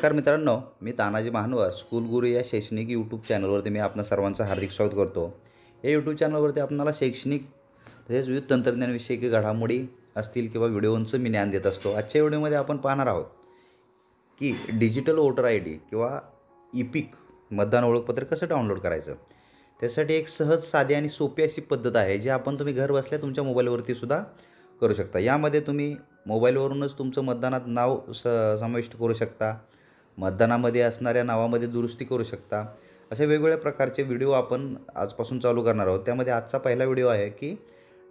नमस्कार मित्रांनो मी तानाजी महानवर स्कूल गुरु या शैक्षणिक यूट्यूब चॅनलवरती मी आपणा सर्वांचं हार्दिक स्वागत करतो या यूट्यूब चॅनलवरती आपल्याला शैक्षणिक तसेच विविध तंत्रज्ञानविषयी घडामोडी असतील किंवा व्हिडिओंचं मी ज्ञान देत असतो आजच्या व्हिडिओमध्ये आपण पाहणार आहोत की डिजिटल वोटर आय डी किंवा इपिक मतदान ओळखपत्र कसं डाउनलोड करायचं त्यासाठी एक सहज साधी आणि सोपी अशी पद्धत आहे जी आपण तुम्ही घर बसल्या तुमच्या मोबाईलवरती सुद्धा करू शकता यामध्ये तुम्ही मोबाईलवरूनच तुमचं मतदानात नाव स समाविष्ट करू शकता मतदानामध्ये असणाऱ्या नावामध्ये दुरुस्ती करू शकता असे वेगवेगळ्या प्रकारचे व्हिडिओ आपण आजपासून चालू करणार आहोत त्यामध्ये आजचा पहिला व्हिडिओ आहे की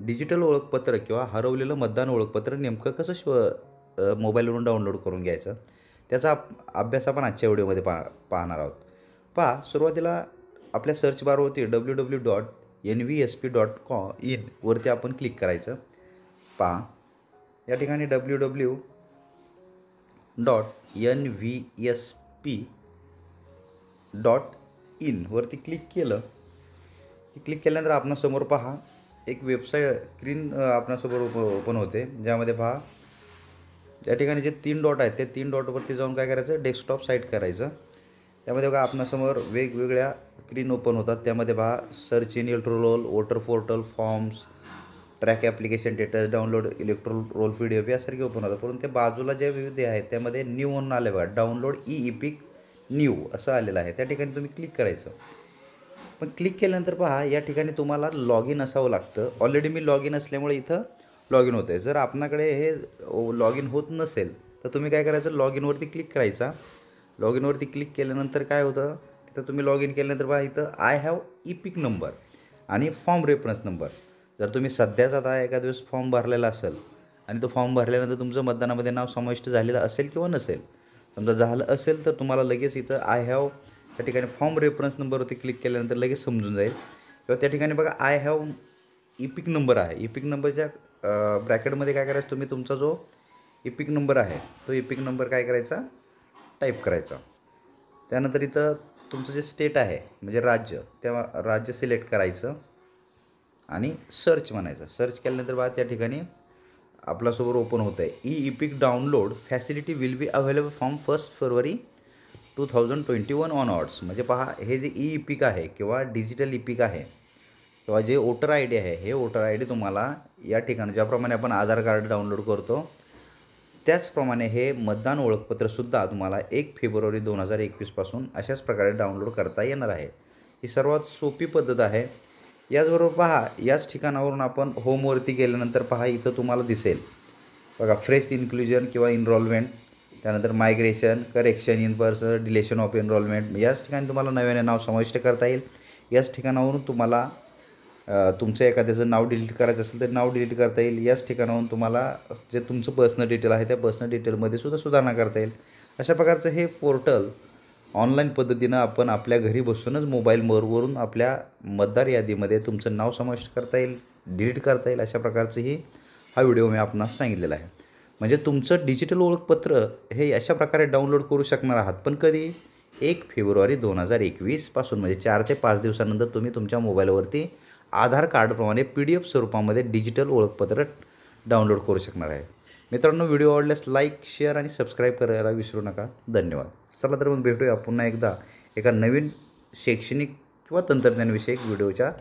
डिजिटल ओळखपत्र किंवा हरवलेलं मतदान ओळखपत्र नेमकं कसं शिव मोबाईलवरून डाउनलोड करून घ्यायचं त्याचा अभ्यास आपण आजच्या व्हिडिओमध्ये पा पाहणार आहोत पहा सुरुवातीला आपल्या सर्च बारवरती W W dot N V S P dot co in वरती आपण क्लिक करायचं पहा या ठिकाणी W W dot N V S P dot इनवरती क्लिक केलं क्लिक केल्यानंतर आपणासमोर पहा एक वेबसाईट स्क्रीन आपणासमोर ओप ओपन होते ज्यामध्ये पहा त्या ठिकाणी जे तीन डॉट आहेत ते तीन डॉटवरती जाऊन काय करायचं डेस्कटॉप साईट करायचं त्यामध्ये बघा आपणासमोर वेगवेगळ्या स्क्रीन ओपन होतात त्यामध्ये पहा search in roll voter portal forms track application data download electoral roll D F यासारखे ओपन होतं परंतु ते बाजूला जे विविध आहेत त्यामध्ये न्यू म्हणून आले बघा download E EPIC new असं आलेलं आहे त्या ठिकाणी तुम्ही क्लिक करायचं पण क्लिक केल्यानंतर पहा या ठिकाणी तुम्हाला लॉग इन असावं लागतं ऑलरेडी मी लॉग इन असल्यामुळे इथं लॉग इन होतं आहे जर आपणाकडे हे लॉग इन होत नसेल तर तुम्ही काय करायचं लॉग इनवरती क्लिक करायचा लॉग इनवरती क्लिक केल्यानंतर काय होतं तिथं तुम्ही लॉग इन केल्यानंतर पहा इथं I have EPIC number आणि फॉर्म रेफरन्स नंबर जर तुम्ही सध्याचा आता एखाद दिवस फॉर्म भरलेला असेल आणि तो फॉर्म भरल्यानंतर तुमचं मतदानामध्ये नाव समाविष्ट झालेलं असेल किंवा नसेल समजा झालं असेल तर तुम्हाला लगेच इथं आय हॅव त्या ठिकाणी फॉर्म रेफरन्स नंबरवरती क्लिक केल्यानंतर लगेच समजून जाईल किंवा त्या ठिकाणी बघा आय हॅव इपिक नंबर आहे इपिक नंबरच्या ब्रॅकेटमध्ये काय करायचं तुम्ही तुमचा जो इपिक नंबर आहे तो इपिक नंबर काय करायचा टाईप करायचा त्यानंतर इथं तुमचं जे स्टेट आहे म्हणजे राज्य तेव्हा राज्य सिलेक्ट करायचं आणि सर्च म्हणायचं सर्च केल्यानंतर बघा त्या ठिकाणी आपल्यासोबत ओपन होतं आहे E EPIC download facility will be available from first February two thousand twenty one ऑन ऑर्ड्स म्हणजे पहा हे जे ई पिक आहे किंवा डिजिटल इपिक आहे किंवा जे वोटर आय डी आहे हे वोटर आय डी तुम्हाला या ठिकाणी ज्याप्रमाणे आपण आधार कार्ड डाउनलोड करतो त्याचप्रमाणे हे मतदान ओळखपत्रसुद्धा तुम्हाला एक फेब्रुवारी दोन हजार एकवीसपासून अशाच प्रकारे डाउनलोड करता येणार आहे ही सर्वात सोपी पद्धत आहे याचबरोबर पहा याच ठिकाणावरून आपण होमवरती गेल्यानंतर पहा इथं तुम्हाला दिसेल बघा फ्रेश इन्क्लुजन किंवा इनरोलमेंट त्यानंतर migration correction in person deletion of enrolment याच ठिकाणी तुम्हाला नव्याने नाव समाविष्ट करता येईल याच ठिकाणावरून तुम्हाला तुमचं एखाद्याचं नाव डिलीट करायचं असेल तर नाव डिलीट करता येईल याच ठिकाणावरून तुम्हाला जे तुमचं पर्सनल डिटेल आहे त्या पर्सनल डिटेलमध्ये सुद्धा सुधारणा करता येईल अशा प्रकारचं हे पोर्टल ऑनलाईन पद्धतीनं आपण आपल्या घरी बसूनच मोबाईलवरून आपल्या मतदार यादीमध्ये तुमचं नाव समाविष्ट करता येईल डिलीट करता येईल अशा प्रकारचंही हा व्हिडिओ मी आपणास सांगितलेला आहे म्हणजे तुमचं डिजिटल ओळखपत्र हे अशा प्रकारे डाउनलोड करू शकणार आहात पण कधी एक फेब्रुवारी दोन हजार एकवीसपासून म्हणजे चार ते पाच दिवसानंतर तुम्ही तुमच्या मोबाईलवरती आधार कार्डप्रमाणे पी डी एफ स्वरूपामध्ये डिजिटल ओळखपत्र डाउनलोड करू शकणार आहे मित्रांनो व्हिडिओ आवडल्यास लाईक शेअर आणि सबस्क्राईब करायला विसरू नका धन्यवाद चला तर मग भेटूया पुन्हा एकदा एका नवीन शैक्षणिक किंवा तंत्रज्ञानविषयक व्हिडिओच्या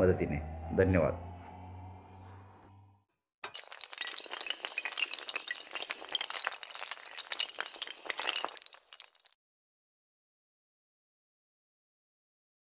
मदतीने धन्यवाद